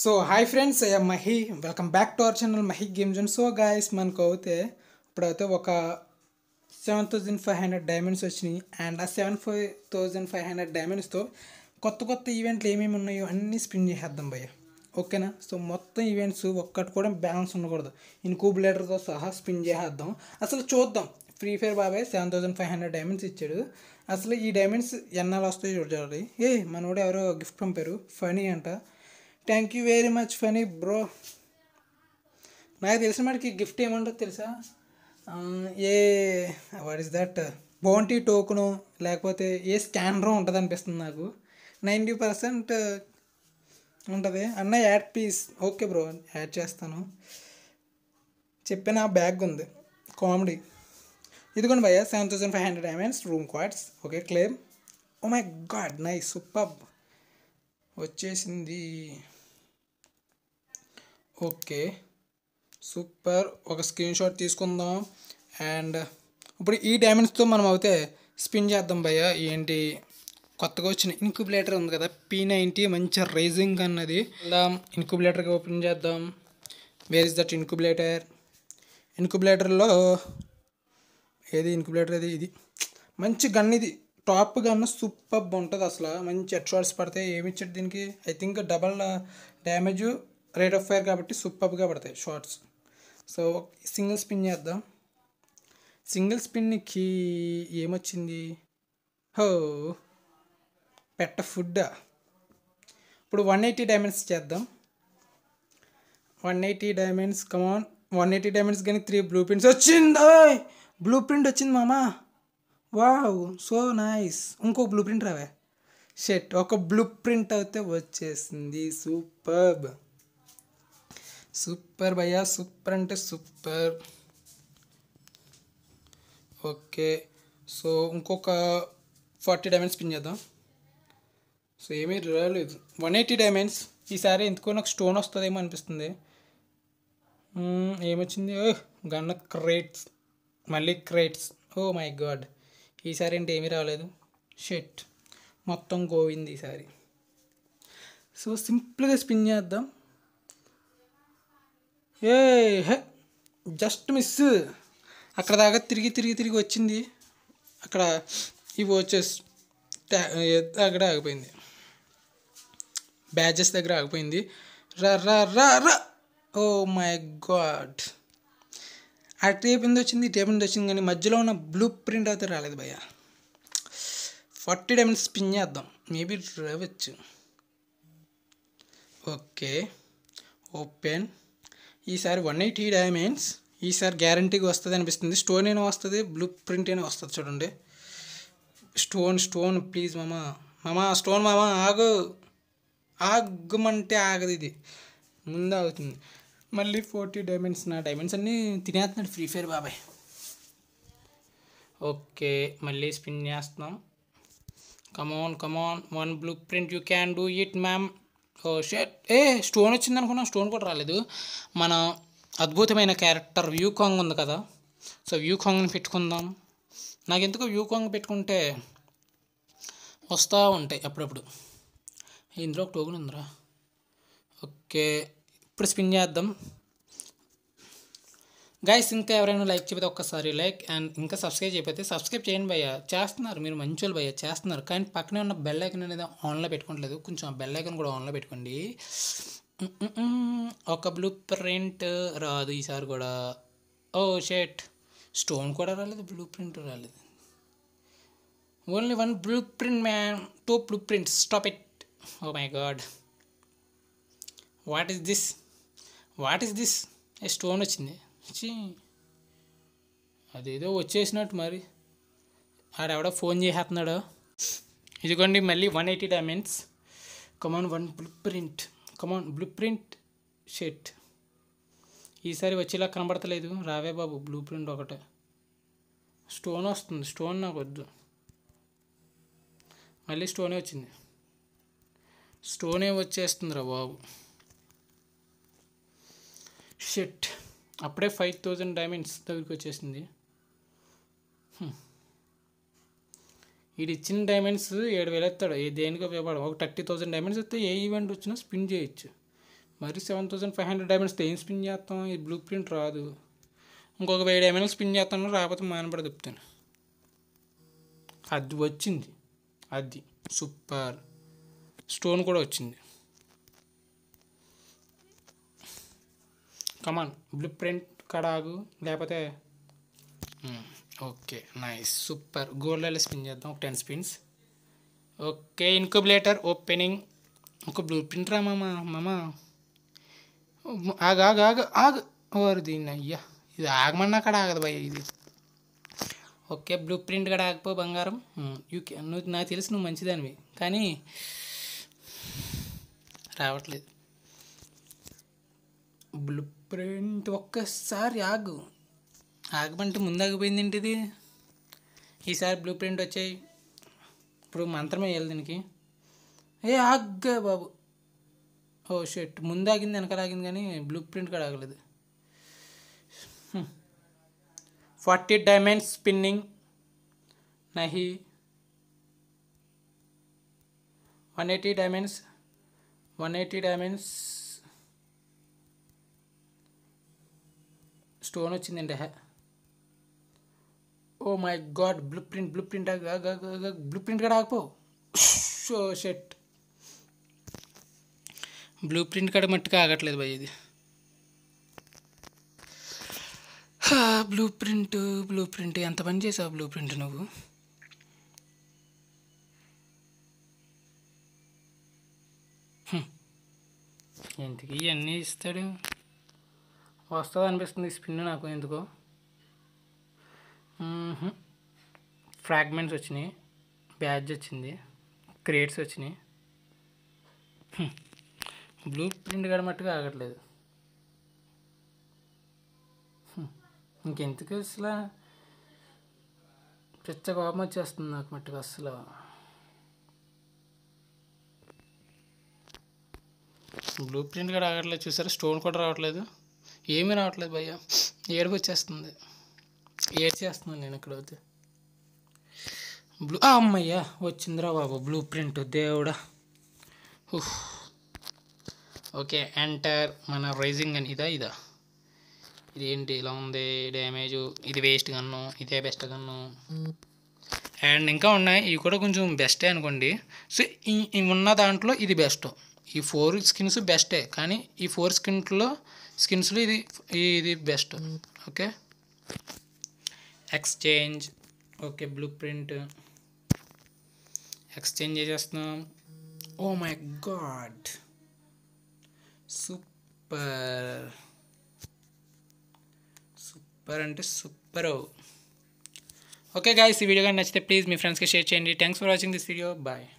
so hi friends I'm Mahi welcome back to our channel Mahi game zone so guys మనకు అయితే ఇప్పుడైతే ఒక seven thousand five hundred diamonds వచ్చినాయి and ఆ seven five thousand five hundred డైమండ్స్తో కొత్త కొత్త ఈవెంట్లు ఏమేమి ఉన్నాయో అన్నీ స్పిన్ చేసేద్దాం భయ్య ఓకేనా సో మొత్తం ఈవెంట్స్ ఒక్కటి కూడా బ్యాలెన్స్ ఉండకూడదు ఇన్కూబులేటర్తో సహా స్పిన్ చేసేద్దాం అసలు చూద్దాం ఫ్రీ ఫైర్ బాబాయ్ seven thousand five hundred diamonds ఇచ్చాడు అసలు ఈ డైమండ్స్ ఎన్నాళ్ళు వస్తాయో చూడాలి ఏ మనోడు ఎవరో గిఫ్ట్ పంపారు ఫనీ అంట thank you very much Phani bro నాకు తెలిసిన వాడికి గిఫ్ట్ ఏముంటుందో తెలుసా ఏ what is that bounty token లేకపోతే ఏ స్కానరో ఉంటుంది అనిపిస్తుంది నాకు నైంటీ పర్సెంట్ ఉంటుంది అన్న యాడ్ పీస్ ఓకే బ్రో యాడ్ చేస్తాను చెప్పిన బ్యాగ్ ఉంది కామెడీ ఇదిగోండి భయ్య సెవెన్ థౌసండ్ ఫైవ్ హండ్రెడ్ ఎంఎన్స్ రూమ్ క్వార్ట్స్ okay claim oh my god నై సూపర్ వచ్చేసింది ఓకే సూపర్ ఒక స్క్రీన్ షాట్ తీసుకుందాం అండ్ ఇప్పుడు ఈ డైమండ్స్తో మనం అయితే స్పిన్ చేద్దాం భయ్య ఏంటి కొత్తగా వచ్చిన ఇన్క్యుబులేటర్ ఉంది కదా పీ నైంటీ మంచి రైజింగ్ అన్నది ఇన్క్యుబులేటర్కి ఓపెన్ చేద్దాం వేర్ ఇస్ దట్ ఇన్క్యుబులేటర్ ఇన్క్యుబులేటర్లో ఏది ఇన్క్యుబులేటర్ అది ఇది మంచి గన్ ఇది టాప్ గన్ సూపర్ ఉంటుంది అసలు మంచి హెడ్ పడితే పడతాయి ఏమి ఇచ్చాడు దీనికి I think double damage rate of fire కాబట్టి సుపబ్ గా పడతది షాట్స్ సో సింగల్ స్పిన్ చేద్దాం సింగల్ స్పిన్కి ఏమొచ్చింది హో పెట్ట ఫుడ్ ఇప్పుడు 180 డైమండ్స్ చేద్దాం 180 డైమండ్స్ కమాన్ 180 డైమండ్స్ గనికి 3 బ్లూ ప్రింట్స్ వచ్చింది బ్లూ ప్రింట్ వచ్చింది మామా వౌ సో నైస్ ఇంకో బ్లూ ప్రింట్ రావాలి షిట్ ఒక బ్లూ ప్రింట్ అయితే వచ్చేస్తుంది సూపర్బ్ సూపర్ భయ్యా సూపర్ అంటే సూపర్ ఓకే సో ఇంకొక ఫార్టీ డైమండ్స్ పిన్ చేద్దాం సో ఏమీ రాలేదు వన్ ఎయిటీ డైమండ్స్ ఈసారి ఎందుకో నాకు స్టోన్ వస్తుందేమో అనిపిస్తుంది ఏమొచ్చింది ఓ గన్న క్రేట్స్ మళ్ళీ క్రేట్స్ ఓ మై గాడ్ ఈసారి అంటే ఏమీ రాలేదు షెట్ మొత్తం గోవింది ఈసారి సో సింపుల్గా స్పిన్ చేద్దాం ఏ హే జస్ట్ మిస్ అక్కడ దాకా తిరిగి తిరిగి తిరిగి వచ్చింది అక్కడ ఇవి వచ్చేసి అక్కడ ఆగిపోయింది బ్యాజెస్ దగ్గర ఆగిపోయింది రా రా రా రా ఓ మై గాడ్ ఆ టేప్ ఎందు వచ్చింది టేప్ ఎందు వచ్చింది కానీ మధ్యలో ఉన్న బ్లూ ప్రింట్ అయితే రాలేదు భయ్య ఫార్టీ డైమండ్ స్పిన్ చేద్దాం మేబీ రావచ్చు ఓకే ఓపెన్ ఈసారి వన్ ఎయిటీ డైమండ్స్ ఈసారి గ్యారంటీగా వస్తుంది అనిపిస్తుంది స్టోన్ అయినా వస్తుంది బ్లూ ప్రింట్ అయినా వస్తుంది చూడండి స్టోన్ స్టోన్ ప్లీజ్ మామ మామ స్టోన్ మామ ఆగు ఆగమంటే ఆగదు ఇది ముందు అవుతుంది మళ్ళీ ఫోర్టీ డైమండ్స్ నా డైమండ్స్ అన్నీ తినేస్తున్నాడు ఫ్రీ ఫైర్ బాబాయ్ ఓకే మళ్ళీ స్పిన్ చేస్తున్నాం come on come on one blueprint you can do it man oh shit a stone వచ్చింది అనుకున్నా స్టోన్ కూడా రాలేదు మన అద్భుతమైన క్యారెక్టర్ వ్యూ కాంగ్ ఉంది కదా సో వ్యూ కాంగ్ని పెట్టుకుందాం నాకు ఎందుకు వ్యూ కాంగ్ పెట్టుకుంటే వస్తూ ఉంటాయి అప్పుడప్పుడు ఇందులో ఒక టోకెన్ ఉందిరా ఓకే ఇప్పుడు స్పిన్ చేద్దాం గైస్ ఇంకా ఎవరైనా లైక్ చెప్పితే ఒక్కసారి లైక్ అండ్ ఇంకా సబ్స్క్రైబ్ చెప్పితే సబ్స్క్రైబ్ చేయండి భయ్యా చేస్తున్నారు మీరు మంచి వాళ్ళు భయ్య చేస్తున్నారు కానీ పక్కనే ఉన్న బెల్లైకన్ అనేది ఆన్లో పెట్టుకోవట్లేదు కొంచెం ఆ బెల్లైకన్ కూడా ఆన్లో పెట్టుకోండి ఒక బ్లూ ప్రింట్ రాదు ఈసారి కూడా ఓ షర్ట్ స్టోన్ కూడా రాలేదు బ్లూ ప్రింట్ రాలేదు only one blueprint man two blueprint stop it oh my god what is this what is this stone వచ్చింది చీ అదేదో వచ్చేసినట్టు మరి ఆడెవడో ఫోన్ చేసేస్తున్నాడు ఇదిగోండి మళ్ళీ one eighty diamonds come on one blueprint come on blueprint shirt ఈసారి వచ్చేలా కనబడతలేదు రావే బాబు బ్లూ ప్రింట్ ఒకటే స్టోన్ వస్తుంది స్టోన్ నాకు వద్దు మళ్ళీ స్టోనే వచ్చింది స్టోనే వచ్చేస్తుందిరా బాబు షర్ట్ అప్పుడే ఫైవ్ థౌజండ్ డైమండ్స్ దగ్గరికి వచ్చేసింది వీడు ఇచ్చిన డైమండ్స్ ఏడు వేలు ఎత్తాడు ఏ దేనికో ఉపయోగపడదు ఒక థర్టీ థౌసండ్ డైమండ్స్ వస్తే ఏ ఈవెంట్ వచ్చినా స్పిన్ చేయొచ్చు మరి seven thousand five hundred diamonds ఏం స్పిన్ చేస్తాం ఈ బ్లూ ప్రింట్ రాదు ఇంకొక వెయ్యి డైమండ్స్ స్పిన్ చేస్తాను రాకపోతే మానపడి చెప్తాను అది వచ్చింది అది సూపర్ స్టోన్ కూడా వచ్చింది కమాన్ బ్లూ ప్రింట్ కడాగు లేకపోతే ఓకే నైస్ సూపర్ గోల్డ్లలో స్పిన్ చేద్దాం ఒక ten spins okay incubator opening ఒక బ్లూ ప్రింట్ రా మామ మామ ఆగ ఆగ ఆగ ఆగ ఓరు దీన్ని అయ్యా ఇది ఆగమన్నా అక్కడ ఆగదు భయ ఇది ఓకే బ్లూ ప్రింట్ కూడా ఆగిపో బంగారం యూకే hmm, నువ్వు నాకు తెలుసు నువ్వు మంచిదానివి కానీ రావట్లేదు బ్లూ ప్రింట్ ఒక్కసారి ఆగు ఆగమంటే ముందాగిపోయింది ఏంటిది ఈసారి బ్లూ ప్రింట్ వచ్చాయి ఇప్పుడు మంత్రమే వెళ్ళి దీనికి ఏ ఆగ్గా బాబు ఓ షెట్ ముందాగింది ఆగింది కానీ బ్లూ ప్రింట్ కూడా ఆగలేదు ఫార్టీ డైమండ్ స్పిన్నింగ్ నహి one eighty diamonds one eighty diamonds stone వచ్చిందండి oh my god blueprint blueprint blueprint కూడా ఆకపో షో షెట్ బ్లూ ప్రింట్ కాడ మట్టుగా ఆగట్లేదు భయ్ ఇది బ్లూ ప్రింట్ బ్లూ ప్రింట్ ఎంత పని చేసావు బ్లూ ప్రింట్ నువ్వు ఎందుకు ఇవన్నీ ఇస్తాడు వస్తుంది అనిపిస్తుంది స్పిన్ నాకు ఎందుకో ఫ్రాగ్మెంట్స్ వచ్చినాయి బ్యాడ్జ్ వచ్చింది క్రేట్స్ వచ్చినాయి బ్లూ ప్రింట్ కడమట్టుగా ఆగట్లేదు ఇంకెందుకు అసలు పిచ్చ కోపం వచ్చేస్తుంది నాకు మట్టుకు అసలు బ్లూ ప్రింట్ కూడా ఆగట్లేదు చూసారా స్టోన్ కూడా రావట్లేదు ఏమీ రావట్లేదు భయ్య ఏడుపు వచ్చేస్తుంది ఏడ్చేస్తున్నాను నేను వద్దు బ్లూ అమ్మయ్యా వచ్చిందిరా బాబు బ్లూ ప్రింట్ దేవుడా ఉహ్ ఓకే ఎంటర్ మన రైజింగ్ అని ఇదా ఇదా ఇదేంటి ఇలా ఉంది డ్యామేజ్ ఇది వేస్ట్ గన్ను ఇదే బెస్ట్ గన్ను అండ్ ఇంకా ఉన్నాయి ఇవి కూడా కొంచెం బెస్టే అనుకోండి సో ఉన్న దాంట్లో ఇది బెస్ట్ ఈ ఫోర్ స్కిన్స్ బెస్టే కానీ ఈ ఫోర్ స్కిన్లో స్కిన్స్లో ఇది ఇది best okay exchange okay blueprint exchange చేసేస్తున్నాం oh my god super super అంటే సూపర్ ఓకే గాయస్ ఈ వీడియో కానీ నచ్చితే ప్లీజ్ మీ ఫ్రెండ్స్కి షేర్ చేయండి thanks for watching this video bye